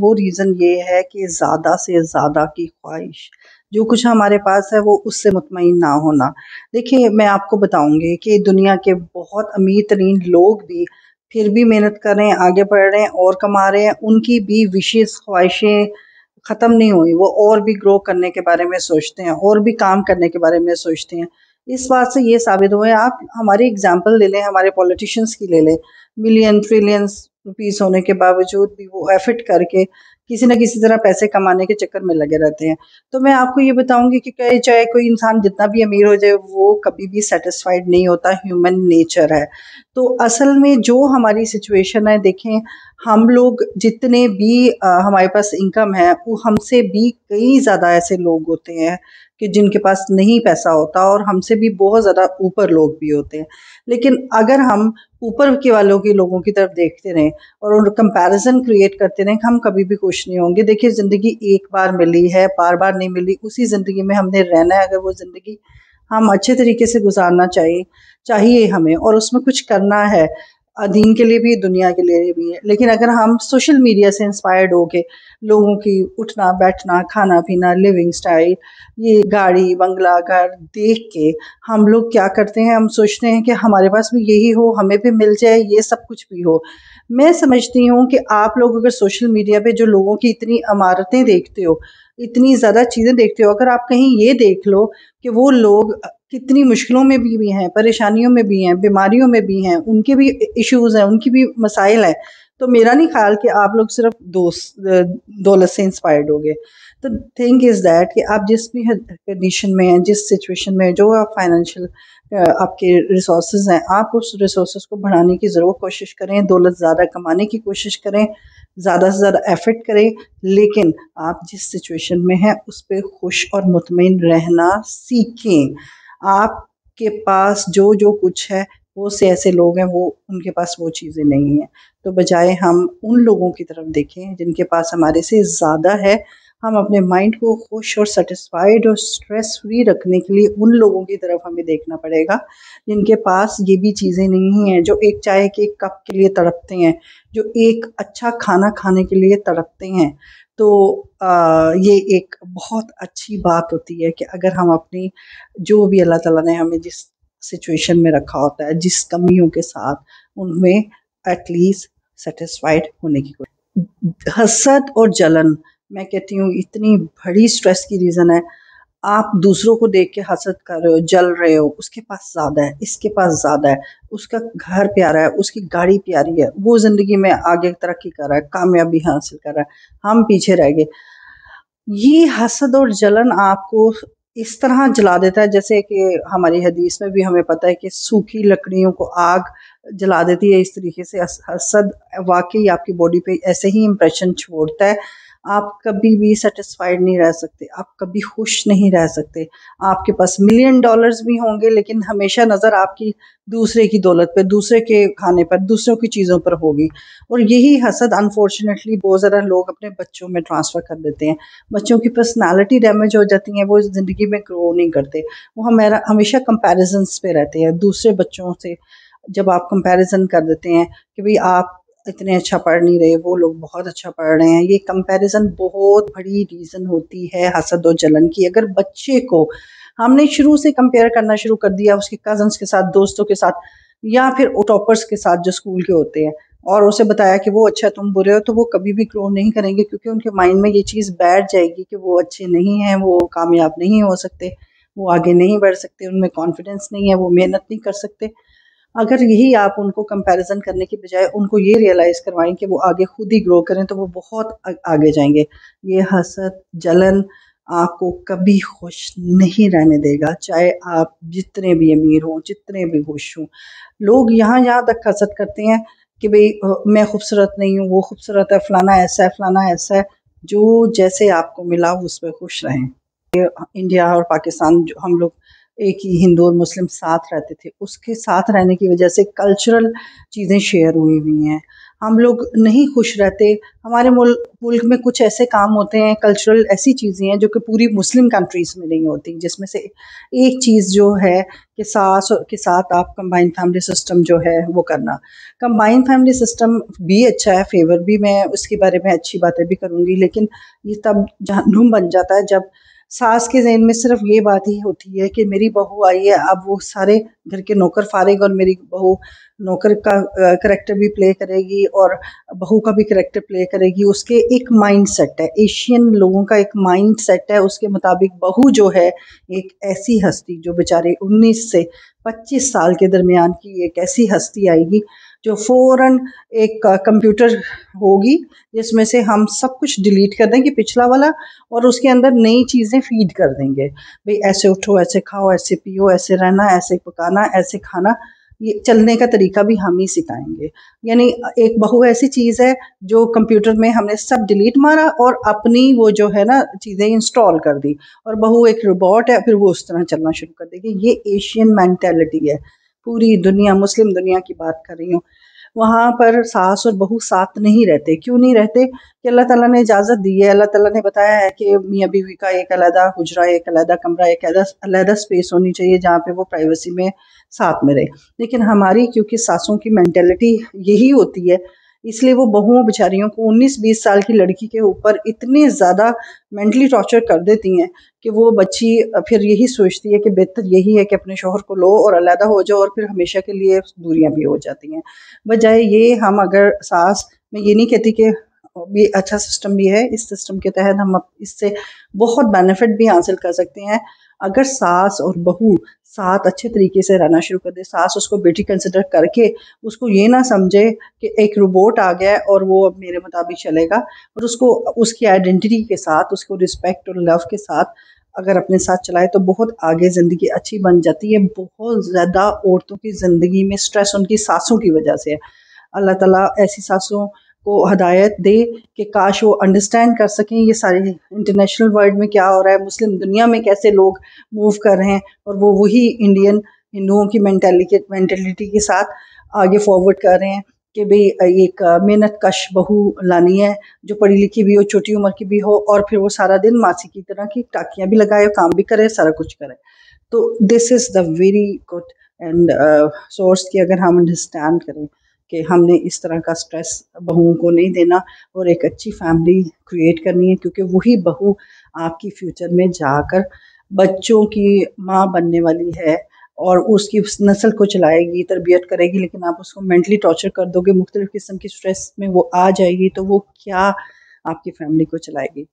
वो रीज़न ये है कि ज़्यादा से ज़्यादा की ख्वाहिश जो कुछ हमारे पास है वो उससे मुतमिन ना होना देखिए मैं आपको बताऊंगी कि दुनिया के बहुत अमीर तरीन लोग भी फिर भी मेहनत कर रहे हैं आगे बढ़ रहे हैं और कमा रहे हैं उनकी भी विशेष ख्वाहिशें ख़त्म नहीं हुई वो और भी ग्रो करने के बारे में सोचते हैं और भी काम करने के बारे में सोचते हैं इस बात से ये साबित हुए आप हमारी एग्जाम्पल ले लें हमारे पॉलिटिशियंस की ले लें मिलियन ट्रिलियंस रुपीज़ होने के बावजूद भी वो एफिट करके किसी ना किसी तरह पैसे कमाने के चक्कर में लगे रहते हैं तो मैं आपको ये बताऊंगी कि चाहे कोई इंसान जितना भी अमीर हो जाए वो कभी भी सेटिस्फाइड नहीं होता ह्यूमन नेचर है तो असल में जो हमारी सिचुएशन है देखें हम लोग जितने भी आ, हमारे पास इनकम है वो हमसे भी कई ज़्यादा ऐसे लोग होते हैं कि जिनके पास नहीं पैसा होता और हमसे भी बहुत ज़्यादा ऊपर लोग भी होते हैं लेकिन अगर हम ऊपर के वालों के लोगों की तरफ देखते रहें और उन कंपैरिजन क्रिएट करते रहें हम कभी भी खुश खुश नहीं होंगे देखिए ज़िंदगी एक बार मिली है बार बार नहीं मिली उसी ज़िंदगी में हमने रहना है अगर वो ज़िंदगी हम अच्छे तरीके से गुजारना चाहिए चाहिए हमें और उसमें कुछ करना है दीन के लिए भी दुनिया के लिए भी है लेकिन अगर हम सोशल मीडिया से इंस्पायर्ड होके लोगों की उठना बैठना खाना पीना लिविंग स्टाइल ये गाड़ी बंगला घर देख के हम लोग क्या करते हैं हम सोचते हैं कि हमारे पास भी यही हो हमें भी मिल जाए ये सब कुछ भी हो मैं समझती हूँ कि आप लोग अगर सोशल मीडिया पे जो लोगों की इतनी इमारतें देखते हो इतनी ज़्यादा चीज़ें देखते हो अगर आप कहीं ये देख लो कि वो लोग कितनी मुश्किलों में भी, भी हैं परेशानियों में भी हैं बीमारियों में भी हैं उनके भी इश्यूज़ हैं उनकी भी मसाइल हैं तो मेरा नहीं ख्याल कि आप लोग सिर्फ दोस्त दौलत से इंस्पायर्ड होगे तो थिंग इज़ दैट कि आप जिस भी कंडीशन में हैं जिस सिचुएशन में जो आप फाइनेंशियल आपके रिसोर्स हैं आप उस रिसोर्स को बढ़ाने की ज़रूर कोशिश करें दौलत ज़्यादा कमाने की कोशिश करें ज़्यादा से ज़्यादा एफर्ट करें लेकिन आप जिस सिचुएशन में हैं उस पर खुश और मुतमिन रहना सीखें आपके पास जो जो कुछ है वो से ऐसे लोग हैं वो उनके पास वो चीज़ें नहीं हैं तो बजाय हम उन लोगों की तरफ देखें जिनके पास हमारे से ज़्यादा है हम अपने माइंड को खुश और सेटिस्फाइड और स्ट्रेस फ्री रखने के लिए उन लोगों की तरफ हमें देखना पड़ेगा जिनके पास ये भी चीज़ें नहीं हैं जो एक चाय के एक कप के लिए तड़पते हैं जो एक अच्छा खाना खाने के लिए तड़पते हैं तो आ, ये एक बहुत अच्छी बात होती है कि अगर हम अपनी जो भी अल्लाह ताला ने हमें जिस सिचुएशन में रखा होता है जिस कमियों के साथ उनमें एटलीस्ट सेटिस्फाइड होने की कोशिश हसद और जलन मैं कहती हूँ इतनी बड़ी स्ट्रेस की रीज़न है आप दूसरों को देख के हसद कर रहे हो जल रहे हो उसके पास ज़्यादा है इसके पास ज़्यादा है उसका घर प्यारा है उसकी गाड़ी प्यारी है वो ज़िंदगी में आगे तरक्की कर रहा है कामयाबी हासिल कर रहा है हम पीछे रह गए ये हसद और जलन आपको इस तरह जला देता है जैसे कि हमारी हदीस में भी हमें पता है कि सूखी लकड़ियों को आग जला देती है इस तरीके से हसद वाकई आपकी बॉडी पे ऐसे ही इम्प्रेशन छोड़ता है आप कभी भी सेटिस्फाइड नहीं रह सकते आप कभी खुश नहीं रह सकते आपके पास मिलियन डॉलर्स भी होंगे लेकिन हमेशा नज़र आपकी दूसरे की दौलत पर दूसरे के खाने पर दूसरों की चीज़ों पर होगी और यही हसद अनफॉर्चुनेटली बहुत ज़्यादा लोग अपने बच्चों में ट्रांसफ़र कर देते हैं बच्चों की पर्सनैलिटी डैमेज हो जाती है वो ज़िंदगी में ग्रो नहीं करते वो हमारा हमेशा कंपेरिजन्स पे रहते हैं दूसरे बच्चों से जब आप कंपैरिजन कर देते हैं कि भाई आप इतने अच्छा पढ़ नहीं रहे वो लोग बहुत अच्छा पढ़ रहे हैं ये कंपैरिजन बहुत बड़ी रीज़न होती है हसद और जलन की अगर बच्चे को हमने शुरू से कंपेयर करना शुरू कर दिया उसके कज़न्स के साथ दोस्तों के साथ या फिर टॉपर्स के साथ जो स्कूल के होते हैं और उसे बताया कि वो अच्छा तुम बुरे हो तो वो कभी भी ग्रो नहीं करेंगे क्योंकि उनके माइंड में ये चीज़ बैठ जाएगी कि वो अच्छे नहीं हैं वो कामयाब नहीं हो सकते वो आगे नहीं बढ़ सकते उनमें कॉन्फिडेंस नहीं है वो मेहनत नहीं कर सकते अगर यही आप उनको कंपैरिजन करने के बजाय उनको ये रियलाइज़ करवाएं कि वो आगे खुद ही ग्रो करें तो वो बहुत आगे जाएंगे ये हसद जलन आपको कभी खुश नहीं रहने देगा चाहे आप जितने भी अमीर हों जितने भी खुश हों लोग यहाँ यहाँ तक हसद करते हैं कि भाई मैं खूबसूरत नहीं हूँ वो खूबसूरत है फ़लाना ऐसा है फ़लाना ऐसा है जो जैसे आपको मिला उस पर खुश रहें इंडिया और पाकिस्तान जो हम लोग एक ही हिंदू और मुस्लिम साथ रहते थे उसके साथ रहने की वजह से कल्चरल चीज़ें शेयर हुई हुई हैं हम लोग नहीं खुश रहते हमारे मुल्क मुल्क में कुछ ऐसे काम होते हैं कल्चरल ऐसी चीज़ें हैं जो कि पूरी मुस्लिम कंट्रीज़ में नहीं होती जिसमें से एक चीज़ जो है कि सास के साथ आप कंबाइंड फैमिली सिस्टम जो है वो करना कंबाइंड फैमिली सिस्टम भी अच्छा है फेवर भी मैं उसके बारे में अच्छी बातें भी करूँगी लेकिन ये तब जहनुम बन जाता है जब सास के जहन में सिर्फ ये बात ही होती है कि मेरी बहू आई है अब वो सारे घर के नौकर फारेगा और मेरी बहू नौकर का करेक्टर भी प्ले करेगी और बहू का भी करेक्टर प्ले करेगी उसके एक माइंड सेट है एशियन लोगों का एक माइंड सेट है उसके मुताबिक बहू जो है एक ऐसी हस्ती जो बेचारे 19 से 25 साल के दरमियान की एक ऐसी हस्ती आएगी जो फ़ौरन एक कंप्यूटर होगी जिसमें से हम सब कुछ डिलीट कर देंगे पिछला वाला और उसके अंदर नई चीज़ें फीड कर देंगे भाई ऐसे उठो ऐसे खाओ ऐसे पियो ऐसे रहना ऐसे पकाना ऐसे खाना ये चलने का तरीका भी हम ही सिखाएंगे यानी एक बहु ऐसी चीज़ है जो कंप्यूटर में हमने सब डिलीट मारा और अपनी वो जो है ना चीज़ें इंस्टॉल कर दी और बहु एक रोबोट है फिर वो उस तरह चलना शुरू कर देगी ये एशियन मैंटेलिटी है पूरी दुनिया मुस्लिम दुनिया की बात कर रही हूँ वहाँ पर सास और बहू साथ नहीं रहते क्यों नहीं रहते कि अल्लाह ताला ने इजाज़त दी है अल्लाह ताला ने बताया है कि मियाँ बीवी का एक अलहदा हुजरा एक अलहदा कमरा एक अलहदा स्पेस होनी चाहिए जहाँ पे वो प्राइवेसी में साथ में रहे लेकिन हमारी क्योंकि सासों की मैंटेलिटी यही होती है इसलिए वो बहुओं बेचारियों को 19-20 साल की लड़की के ऊपर इतने ज़्यादा मेंटली टॉर्चर कर देती हैं कि वो बच्ची फिर यही सोचती है कि बेहतर यही है कि अपने शोहर को लो और अलहदा हो जाओ और फिर हमेशा के लिए दूरियाँ भी हो जाती हैं बजाय ये हम अगर सास मैं ये नहीं कहती कि भी अच्छा सिस्टम भी है इस सिस्टम के तहत हम इससे बहुत बेनिफिट भी हासिल कर सकते हैं अगर सास और बहू साथ अच्छे तरीके से रहना शुरू कर दे सास उसको बेटी कंसिडर करके उसको ये ना समझे कि एक रोबोट आ गया है और वो अब मेरे मुताबिक चलेगा और उसको उसकी आइडेंटिटी के साथ उसको रिस्पेक्ट और लव के साथ अगर अपने साथ चलाए तो बहुत आगे ज़िंदगी अच्छी बन जाती है बहुत ज़्यादा औरतों की ज़िंदगी में स्ट्रेस उनकी सासों की वजह से है अल्लाह ताला ऐसी सासों को हदायत दे कि काश वो अंडरस्टैंड कर सकें ये सारे इंटरनेशनल वर्ल्ड में क्या हो रहा है मुस्लिम दुनिया में कैसे लोग मूव कर रहे हैं और वो वही इंडियन हिंदुओं की मैंटेलिटी मैंटेलिटी के साथ आगे फॉरवर्ड कर रहे हैं कि भाई एक मेहनत कश बहू लानी है जो पढ़ी लिखी भी हो छोटी उम्र की भी हो और फिर वो सारा दिन मासी की तरह की टाकियाँ भी लगाए काम भी करे सारा कुछ करे तो this is the very good and source की अगर हम अंडरस्टैंड करें कि हमने इस तरह का स्ट्रेस बहुओं को नहीं देना और एक अच्छी फैमिली क्रिएट करनी है क्योंकि वही बहू आपकी फ्यूचर में जाकर बच्चों की माँ बनने वाली है और उसकी उस नस्ल को चलाएगी तरबियत करेगी लेकिन आप उसको मेंटली टॉर्चर कर दोगे मुख्तलिफ़ किस्म की स्ट्रेस में वो आ जाएगी तो वो क्या आपकी फैमिली को चलाएगी